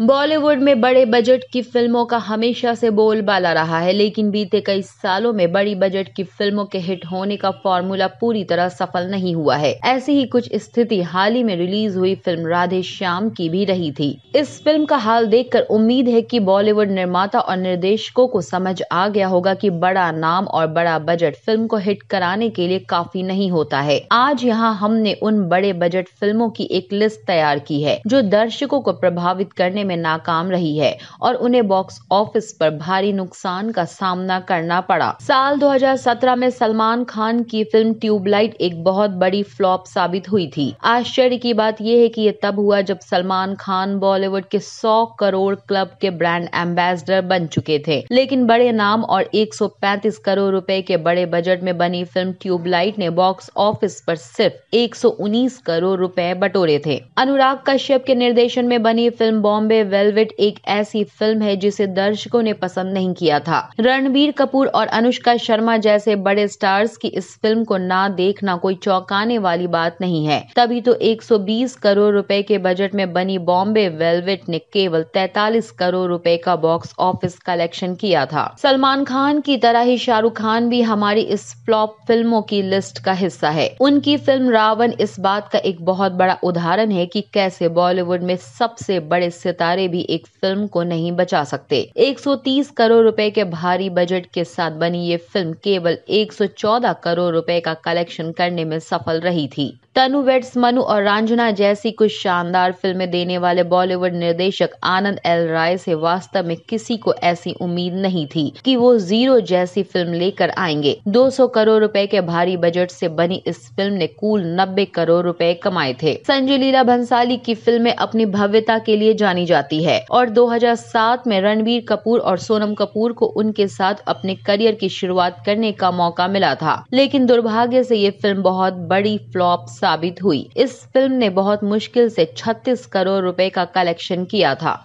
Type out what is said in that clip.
बॉलीवुड में बड़े बजट की फिल्मों का हमेशा से बोलबाला रहा है लेकिन बीते कई सालों में बड़ी बजट की फिल्मों के हिट होने का फॉर्मूला पूरी तरह सफल नहीं हुआ है ऐसी ही कुछ स्थिति हाल ही में रिलीज हुई फिल्म राधे श्याम की भी रही थी इस फिल्म का हाल देखकर उम्मीद है कि बॉलीवुड निर्माता और निर्देशकों को समझ आ गया होगा की बड़ा नाम और बड़ा बजट फिल्म को हिट कराने के लिए काफी नहीं होता है आज यहाँ हमने उन बड़े बजट फिल्मों की एक लिस्ट तैयार की है जो दर्शकों को प्रभावित करने में नाकाम रही है और उन्हें बॉक्स ऑफिस पर भारी नुकसान का सामना करना पड़ा साल 2017 में सलमान खान की फिल्म ट्यूबलाइट एक बहुत बड़ी फ्लॉप साबित हुई थी आश्चर्य की बात यह है कि ये तब हुआ जब सलमान खान बॉलीवुड के 100 करोड़ क्लब के ब्रांड एम्बेसडर बन चुके थे लेकिन बड़े नाम और 135 करोड़ रुपए के बड़े बजट में बनी फिल्म ट्यूबलाइट ने बॉक्स ऑफिस पर सिर्फ 119 करोड़ रुपए बटोरे थे अनुराग कश्यप के निर्देशन में बनी फिल्म बॉम्बे हुए वेलवेट एक ऐसी फिल्म है जिसे दर्शकों ने पसंद नहीं किया था रणबीर कपूर और अनुष्का शर्मा जैसे बड़े स्टार्स की इस फिल्म को ना देखना कोई चौंकाने वाली बात नहीं है तभी तो 120 करोड़ रुपए के बजट में बनी बॉम्बे वेलवेट ने केवल 43 करोड़ रुपए का बॉक्स ऑफिस कलेक्शन किया था सलमान खान की तरह ही शाहरुख खान भी हमारी इस फ्लॉप फिल्मों की लिस्ट का हिस्सा है उनकी फिल्म रावण इस बात का एक बहुत बड़ा उदाहरण है की कैसे बॉलीवुड में सबसे बड़े सितारे सितारे भी एक फिल्म को नहीं बचा सकते 130 करोड़ रुपए के भारी बजट के साथ बनी ये फिल्म केवल 114 करोड़ रुपए का कलेक्शन करने में सफल रही थी तनु वेट्स मनु और रंजना जैसी कुछ शानदार फिल्में देने वाले बॉलीवुड निर्देशक आनंद एल राय से वास्तव में किसी को ऐसी उम्मीद नहीं थी कि वो जीरो जैसी फिल्म लेकर आएंगे 200 करोड़ रुपए के भारी बजट से बनी इस फिल्म ने कुल 90 करोड़ रुपए कमाए थे संजय लीला भंसाली की फिल्में अपनी भव्यता के लिए जानी जाती है और 2007 में रणबीर कपूर और सोनम कपूर को उनके साथ अपने करियर की शुरुआत करने का मौका मिला था लेकिन दुर्भाग्य से ये फिल्म बहुत बड़ी फ्लॉप साबित हुई इस फिल्म ने बहुत मुश्किल से 36 करोड़ रुपए का कलेक्शन किया था